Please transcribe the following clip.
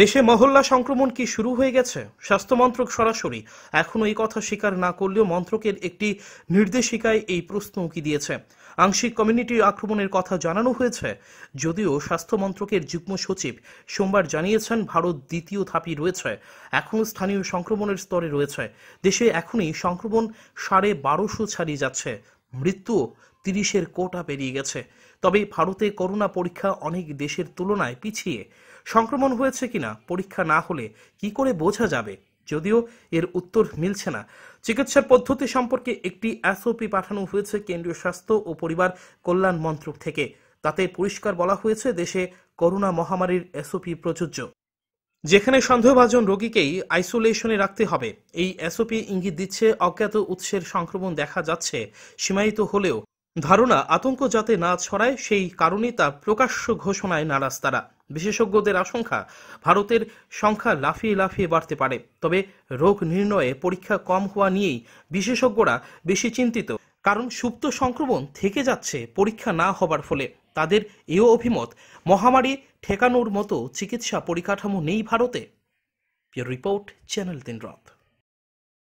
দেশে মহল্লা সংক্রমণ কি শুরু হয়ে গেছে স্বাস্থ্য মন্ত্রক সরাসরি এখনো এই কথা স্বীকার না করলেও মন্ত্রকের একটি নির্দেশিকায় এই প্রশ্ন উঁকি দিয়েছে আংশিক কমিউনিটি আক্রমণের কথা জানানো হয়েছে যদিও স্বাস্থ্য মন্ত্রকের যুগ্ম সচিব সোমবার জানিয়েছেন ভারত দ্বিতীয় থাপি রয়েছে এখনও স্থানীয় সংক্রমণের স্তরে রয়েছে দেশে এখনই সংক্রমণ সাড়ে বারোশো ছাড়িয়ে যাচ্ছে মৃত্যু তিরিশের কোটা পেরিয়ে গেছে তবে ভারতে করোনা পরীক্ষা অনেক দেশের তুলনায় পিছিয়ে সংক্রমণ হয়েছে কিনা পরীক্ষা না হলে কি করে বোঝা যাবে যদিও এর উত্তর মিলছে না চিকিৎসার পদ্ধতি সম্পর্কে একটি এসওপি পাঠানো হয়েছে কেন্দ্রীয় স্বাস্থ্য ও পরিবার কল্যাণ মন্ত্রক থেকে তাতে পরিষ্কার বলা হয়েছে দেশে করোনা মহামারীর এসওপি প্রযোজ্য যেখানে সন্দেহভাজন রোগীকেই আইসোলেশনে রাখতে হবে এই এসওপি ইঙ্গিত দিচ্ছে অজ্ঞাত উৎসের সংক্রমণ দেখা যাচ্ছে সীমায়িত হলেও ধারণা আতঙ্ক যাতে না ছড়ায় সেই কারণে তা প্রকাশ্য ঘোষণায় নারাজ তারা বিশেষজ্ঞদের আশঙ্কা ভারতের সংখ্যা লাফিয়ে লাফিয়ে বাড়তে পারে তবে রোগ নির্ণয়ে পরীক্ষা কম হওয়া নিয়েই বিশেষজ্ঞরা বেশি চিন্তিত কারণ সুপ্ত সংক্রমণ থেকে যাচ্ছে পরীক্ষা না হবার ফলে তাদের এও অভিমত মহামারী ঠেকানোর মতো চিকিৎসা পরিকাঠামো নেই ভারতে রিপোর্ট চ্যানেল রথ